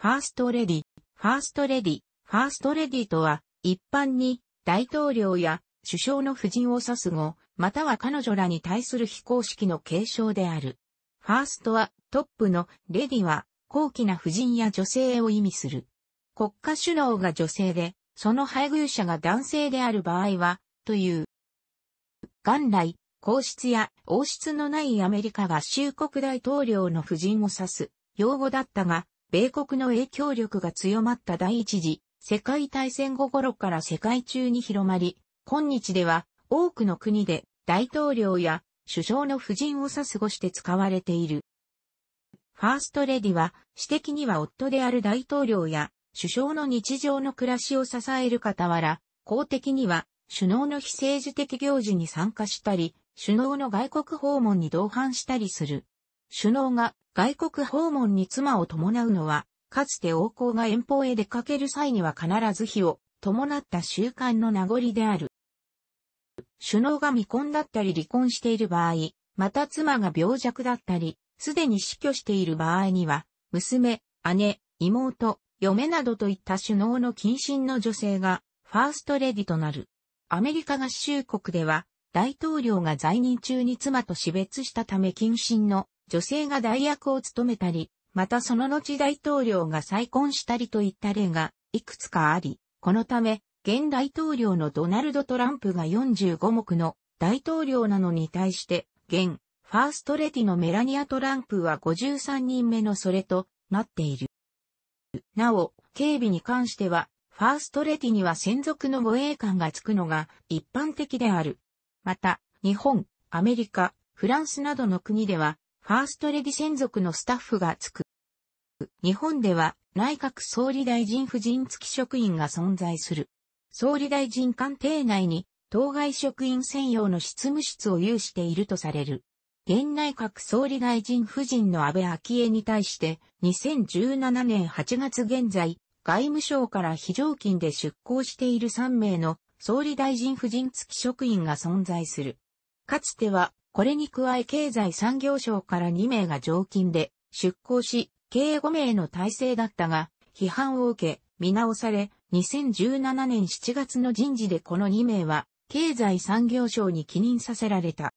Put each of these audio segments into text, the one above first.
ファーストレディ、ファーストレディ、ファーストレディとは、一般に大統領や首相の夫人を指す語、または彼女らに対する非公式の継承である。ファーストはトップのレディは高貴な夫人や女性を意味する。国家首脳が女性で、その配偶者が男性である場合は、という。元来、皇室や王室のないアメリカ合衆国大統領の夫人を指す用語だったが、米国の影響力が強まった第一次世界大戦後頃から世界中に広まり、今日では多くの国で大統領や首相の夫人を指すごして使われている。ファーストレディは、私的には夫である大統領や首相の日常の暮らしを支える傍ら、公的には首脳の非政治的行事に参加したり、首脳の外国訪問に同伴したりする。首脳が外国訪問に妻を伴うのは、かつて王侯が遠方へ出かける際には必ず火を伴った習慣の名残である。首脳が未婚だったり離婚している場合、また妻が病弱だったり、すでに死去している場合には、娘、姉、妹、嫁などといった首脳の近親の女性が、ファーストレディとなる。アメリカ合衆国では、大統領が在任中に妻と死別したため近親の女性が代役を務めたり、またその後大統領が再婚したりといった例がいくつかあり、このため、現大統領のドナルド・トランプが45目の大統領なのに対して、現、ファーストレティのメラニア・トランプは53人目のそれとなっている。なお、警備に関しては、ファーストレティには専属の護衛官がつくのが一般的である。また、日本、アメリカ、フランスなどの国では、ファーストレディ専属のスタッフがつく。日本では内閣総理大臣夫人付き職員が存在する。総理大臣官邸内に当該職員専用の執務室を有しているとされる。現内閣総理大臣夫人の安倍昭恵に対して2017年8月現在、外務省から非常勤で出向している3名の総理大臣夫人付き職員が存在する。かつてはこれに加え経済産業省から2名が常勤で出向し、計5名の体制だったが、批判を受け、見直され、2017年7月の人事でこの2名は、経済産業省に起任させられた。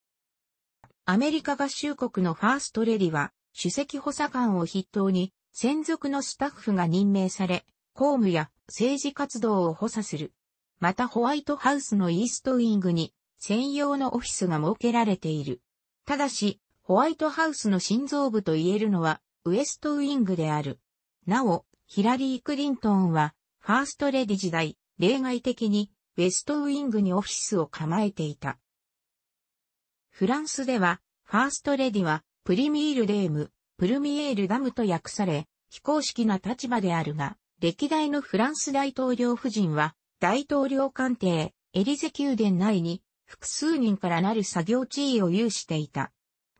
アメリカ合衆国のファーストレディは、首席補佐官を筆頭に、専属のスタッフが任命され、公務や政治活動を補佐する。またホワイトハウスのイーストウィングに専用のオフィスが設けられている。ただし、ホワイトハウスの心臓部と言えるのは、ウエストウィングである。なお、ヒラリー・クリントンは、ファーストレディ時代、例外的に、ウエストウィングにオフィスを構えていた。フランスでは、ファーストレディは、プリミール・レーム、プルミエール・ダムと訳され、非公式な立場であるが、歴代のフランス大統領夫人は、大統領官邸、エリゼ宮殿内に、複数人からなる作業地位を有していた。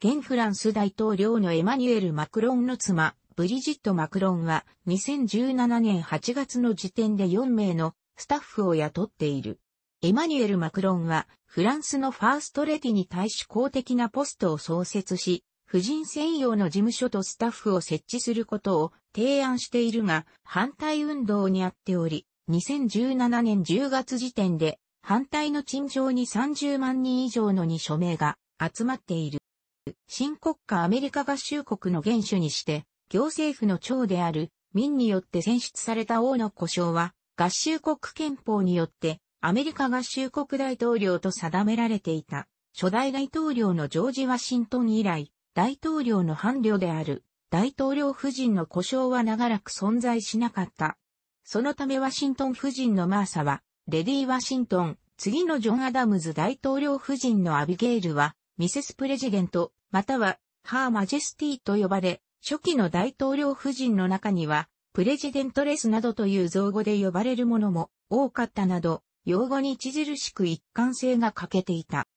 現フランス大統領のエマニュエル・マクロンの妻、ブリジット・マクロンは2017年8月の時点で4名のスタッフを雇っている。エマニュエル・マクロンはフランスのファーストレディに対し公的なポストを創設し、婦人専用の事務所とスタッフを設置することを提案しているが、反対運動にあっており、2017年10月時点で反対の陳情に30万人以上のに署名が集まっている。新国家アメリカ合衆国の元首にして、行政府の長である民によって選出された王の呼称は、合衆国憲法によって、アメリカ合衆国大統領と定められていた。初代大統領のジョージ・ワシントン以来、大統領の伴侶である大統領夫人の故障は長らく存在しなかった。そのためワシントン夫人のマーサは、レディー・ワシントン、次のジョン・アダムズ大統領夫人のアビゲイルは、ミセス・プレジデント、または、ハー・マジェスティと呼ばれ、初期の大統領夫人の中には、プレジデントレスなどという造語で呼ばれるものも多かったなど、用語に著しく一貫性が欠けていた。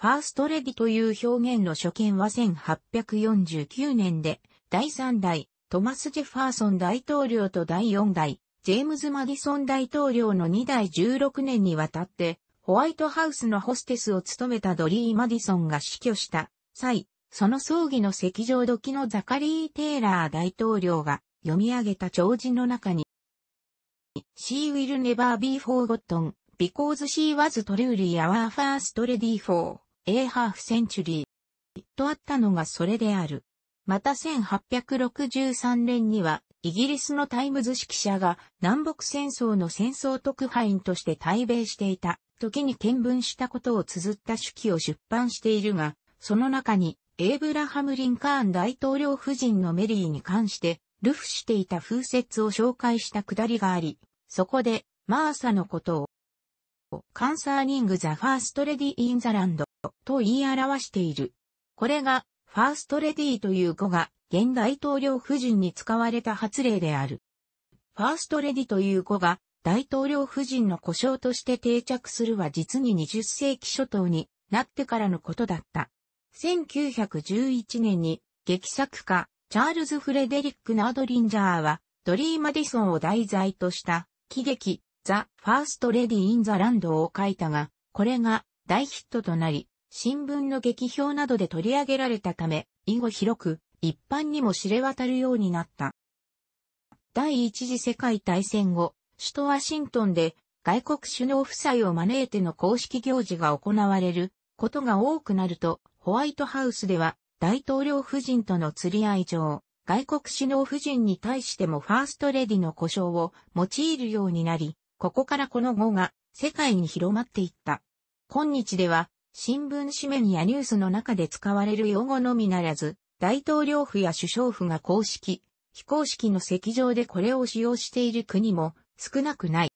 ファーストレディという表現の初見は1849年で、第3代トマス・ジェファーソン大統領と第4代ジェームズ・マディソン大統領の2代16年にわたって、ホワイトハウスのホステスを務めたドリー・マディソンが死去した際、その葬儀の席上時のザカリー・テイラー大統領が読み上げた弔辞の中に、She will never be forgotten, because she was truly our first lady for a half century. とあったのがそれである。また1863年には、イギリスのタイムズ指揮者が南北戦争の戦争特派員として対米していた時に見聞したことを綴った手記を出版しているが、その中にエイブラハム・リンカーン大統領夫人のメリーに関してルフしていた風説を紹介したくだりがあり、そこでマーサのことをカンサーニング・ザ・ファースト・レディ・イン・ザ・ランドと言い表している。これがファーストレディーという語が、現大統領夫人に使われた発令である。ファーストレディという語が、大統領夫人の故障として定着するは実に20世紀初頭になってからのことだった。1911年に、劇作家、チャールズ・フレデリック・ナードリンジャーは、ドリー・マディソンを題材とした、喜劇、ザ・ファースト・レディ・イン・ザ・ランドを書いたが、これが大ヒットとなり、新聞の劇表などで取り上げられたため、以後広く、一般にも知れ渡るようになった。第一次世界大戦後、首都ワシントンで外国首脳夫妻を招いての公式行事が行われることが多くなると、ホワイトハウスでは大統領夫人との釣り合い上、外国首脳夫人に対してもファーストレディの故障を用いるようになり、ここからこの語が世界に広まっていった。今日では新聞紙面やニュースの中で使われる用語のみならず、大統領府や首相府が公式、非公式の席上でこれを使用している国も少なくない。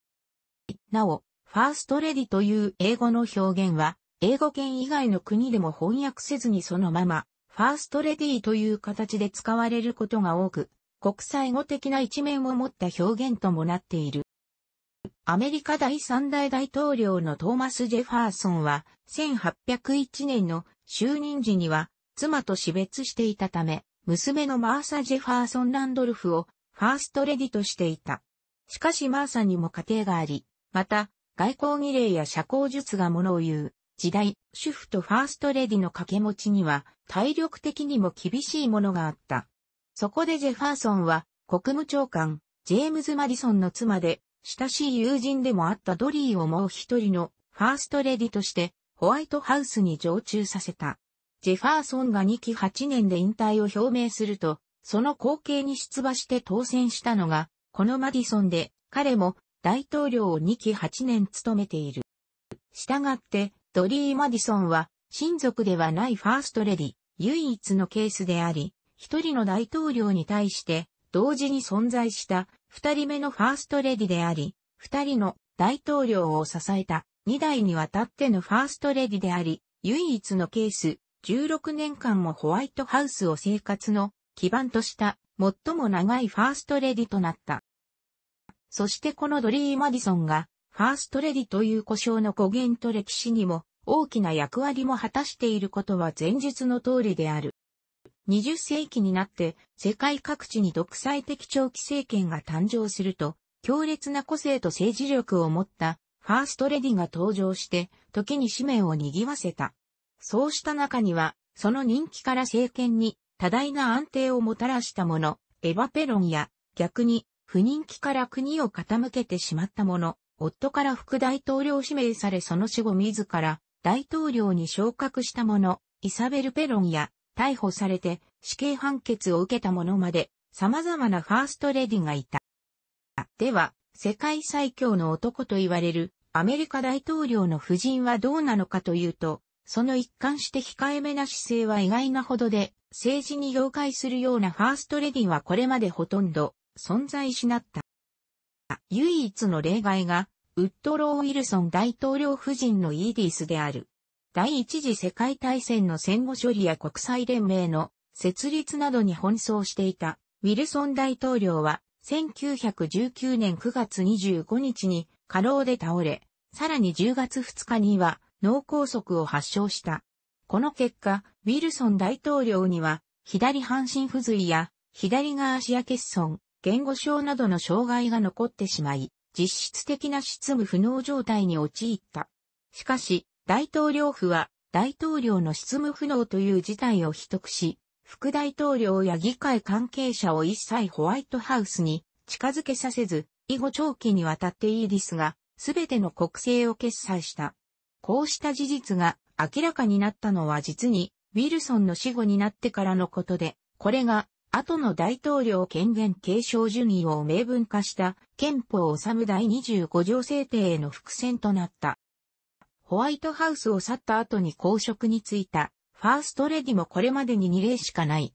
なお、ファーストレディという英語の表現は、英語圏以外の国でも翻訳せずにそのまま、ファーストレディという形で使われることが多く、国際語的な一面を持った表現ともなっている。アメリカ第3代大統領のトーマス・ジェファーソンは、1801年の就任時には、妻と死別していたため、娘のマーサ・ジェファーソン・ランドルフを、ファーストレディとしていた。しかしマーサにも家庭があり、また、外交儀礼や社交術がものを言う、時代、主婦とファーストレディの掛け持ちには、体力的にも厳しいものがあった。そこでジェファーソンは、国務長官、ジェームズ・マディソンの妻で、親しい友人でもあったドリーをもう一人のファーストレディとしてホワイトハウスに常駐させた。ジェファーソンが2期8年で引退を表明すると、その後継に出馬して当選したのが、このマディソンで、彼も大統領を2期8年務めている。したがって、ドリー・マディソンは、親族ではないファーストレディ、唯一のケースであり、一人の大統領に対して、同時に存在した二人目のファーストレディであり、二人の大統領を支えた二代にわたってのファーストレディであり、唯一のケース、16年間もホワイトハウスを生活の基盤とした最も長いファーストレディとなった。そしてこのドリー・マディソンがファーストレディという故障の語源と歴史にも大きな役割も果たしていることは前述の通りである。20世紀になって世界各地に独裁的長期政権が誕生すると、強烈な個性と政治力を持ったファーストレディが登場して、時に使命を賑わせた。そうした中には、その人気から政権に多大な安定をもたらしたもの、エヴァペロンや、逆に、不人気から国を傾けてしまったもの、夫から副大統領指名されその死後自ら大統領に昇格したもの、イサベル・ペロンや、逮捕されて死刑判決を受けた者まで様々なファーストレディがいた。では、世界最強の男と言われるアメリカ大統領の夫人はどうなのかというと、その一貫して控えめな姿勢は意外なほどで、政治に業界するようなファーストレディはこれまでほとんど存在しなった。唯一の例外が、ウッドロー・ウィルソン大統領夫人のイーディスである。第一次世界大戦の戦後処理や国際連盟の設立などに奔走していたウィルソン大統領は1919年9月25日に過労で倒れ、さらに10月2日には脳梗塞を発症した。この結果、ウィルソン大統領には左半身不随や左側視野欠損、言語症などの障害が残ってしまい、実質的な執務不能状態に陥った。しかし、大統領府は大統領の執務不能という事態を秘匿し、副大統領や議会関係者を一切ホワイトハウスに近づけさせず、以後長期にわたってイーリスが全ての国政を決裁した。こうした事実が明らかになったのは実にウィルソンの死後になってからのことで、これが後の大統領権限継承順位を明文化した憲法を治む第25条制定への伏線となった。ホワイトハウスを去った後に公職に就いた、ファーストレディもこれまでに2例しかない。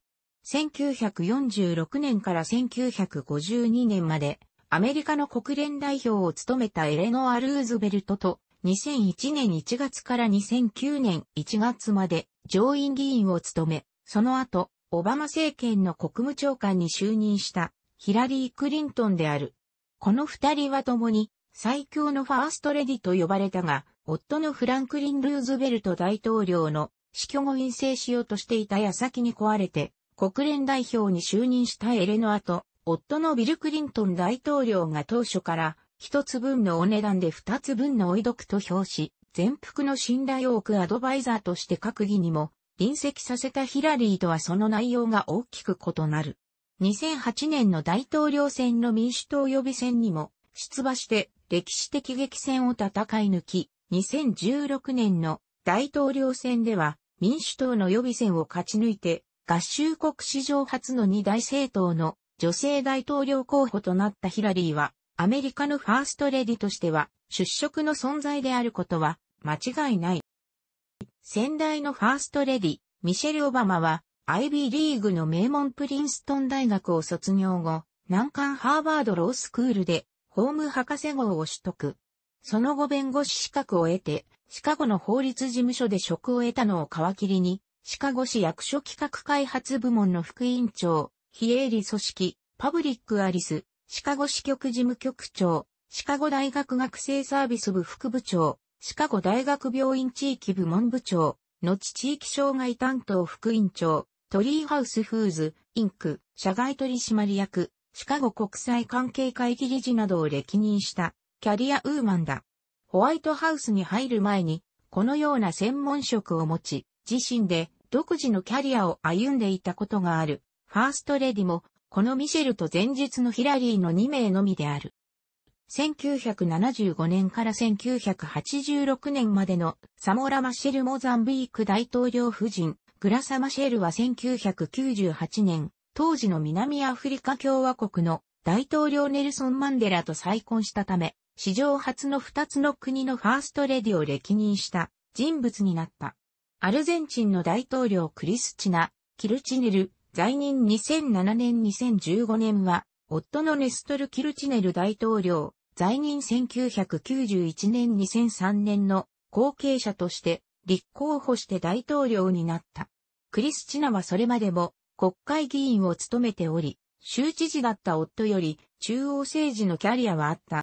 1946年から1952年まで、アメリカの国連代表を務めたエレノア・ルーズベルトと、2001年1月から2009年1月まで上院議員を務め、その後、オバマ政権の国務長官に就任したヒラリー・クリントンである。この二人は共に最強のファーストレディと呼ばれたが、夫のフランクリン・ルーズベルト大統領の死去後陰性しようとしていた矢先に壊れて、国連代表に就任したエレノアと、夫のビル・クリントン大統領が当初から、一つ分のお値段で二つ分のおい読と評し、全幅の信頼を置くアドバイザーとして閣議にも、臨席させたヒラリーとはその内容が大きく異なる。2008年の大統領選の民主党予備選にも出馬して歴史的激戦を戦い抜き、2016年の大統領選では民主党の予備選を勝ち抜いて合衆国史上初の二大政党の女性大統領候補となったヒラリーはアメリカのファーストレディとしては出色の存在であることは間違いない。先代のファーストレディ、ミシェル・オバマは、アイビーリーグの名門プリンストン大学を卒業後、難関ハーバードロースクールで、ホーム博士号を取得。その後弁護士資格を得て、シカゴの法律事務所で職を得たのを皮切りに、シカゴ市役所企画開発部門の副委員長、非営利組織、パブリックアリス、シカゴ支局事務局長、シカゴ大学学生サービス部副部長、シカゴ大学病院地域部門部長、後地域障害担当副委員長、トリーハウスフーズ、インク、社外取締役、シカゴ国際関係会議理事などを歴任したキャリアウーマンだ。ホワイトハウスに入る前に、このような専門職を持ち、自身で独自のキャリアを歩んでいたことがある。ファーストレディも、このミシェルと前日のヒラリーの2名のみである。1975年から1986年までのサモラ・マシェル・モザンビーク大統領夫人、グラサ・マシェルは1998年、当時の南アフリカ共和国の大統領ネルソン・マンデラと再婚したため、史上初の二つの国のファーストレディを歴任した人物になった。アルゼンチンの大統領クリスチナ・キルチネル、在任2007年2015年は、夫のネストル・キルチネル大統領、在任1991年2003年の後継者として立候補して大統領になった。クリスチナはそれまでも国会議員を務めており、州知事だった夫より中央政治のキャリアはあった。